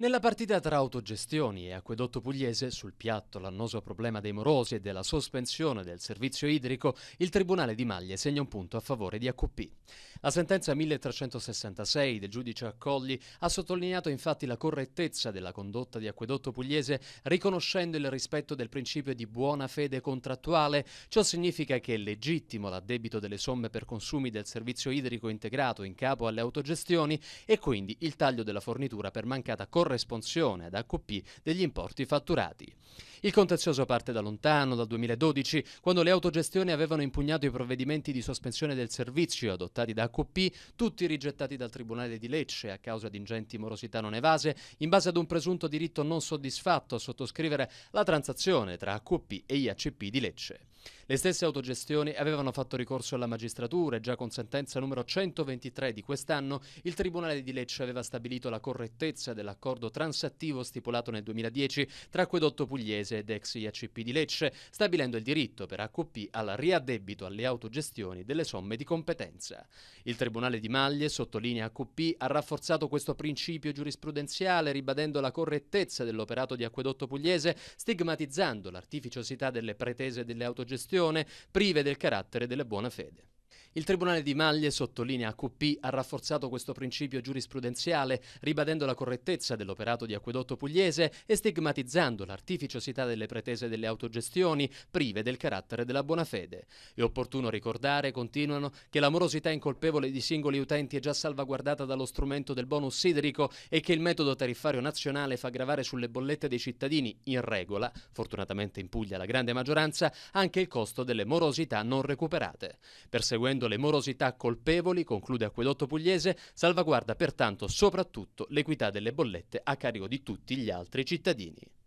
Nella partita tra autogestioni e acquedotto pugliese, sul piatto l'annoso problema dei morosi e della sospensione del servizio idrico, il Tribunale di Maglie segna un punto a favore di AQP. La sentenza 1366 del giudice Accogli ha sottolineato infatti la correttezza della condotta di acquedotto pugliese riconoscendo il rispetto del principio di buona fede contrattuale. Ciò significa che è legittimo l'addebito delle somme per consumi del servizio idrico integrato in capo alle autogestioni e quindi il taglio della fornitura per mancata correttezza corresponsione ad AQP degli importi fatturati. Il contenzioso parte da lontano, dal 2012, quando le autogestioni avevano impugnato i provvedimenti di sospensione del servizio adottati da AQP, tutti rigettati dal Tribunale di Lecce a causa di ingenti morosità non evase, in base ad un presunto diritto non soddisfatto a sottoscrivere la transazione tra AQP e IACP di Lecce. Le stesse autogestioni avevano fatto ricorso alla magistratura e già con sentenza numero 123 di quest'anno il Tribunale di Lecce aveva stabilito la correttezza dell'accordo transattivo stipulato nel 2010 tra Acquedotto Pugliese ed ex IACP di Lecce, stabilendo il diritto per AQP al riaddebito alle autogestioni delle somme di competenza. Il Tribunale di Maglie, sottolinea AQP, ha rafforzato questo principio giurisprudenziale ribadendo la correttezza dell'operato di Acquedotto Pugliese, stigmatizzando l'artificiosità delle pretese delle autogestioni gestione, prive del carattere della buona fede. Il Tribunale di Maglie, sottolinea AQP, ha rafforzato questo principio giurisprudenziale, ribadendo la correttezza dell'operato di Acquedotto Pugliese e stigmatizzando l'artificiosità delle pretese delle autogestioni, prive del carattere della buona fede. È opportuno ricordare, continuano, che l'amorosità incolpevole di singoli utenti è già salvaguardata dallo strumento del bonus idrico e che il metodo tariffario nazionale fa gravare sulle bollette dei cittadini, in regola, fortunatamente in Puglia la grande maggioranza, anche il costo delle morosità non recuperate. Perseguendo riducendo le morosità colpevoli, conclude Acquedotto Pugliese, salvaguarda pertanto soprattutto l'equità delle bollette a carico di tutti gli altri cittadini.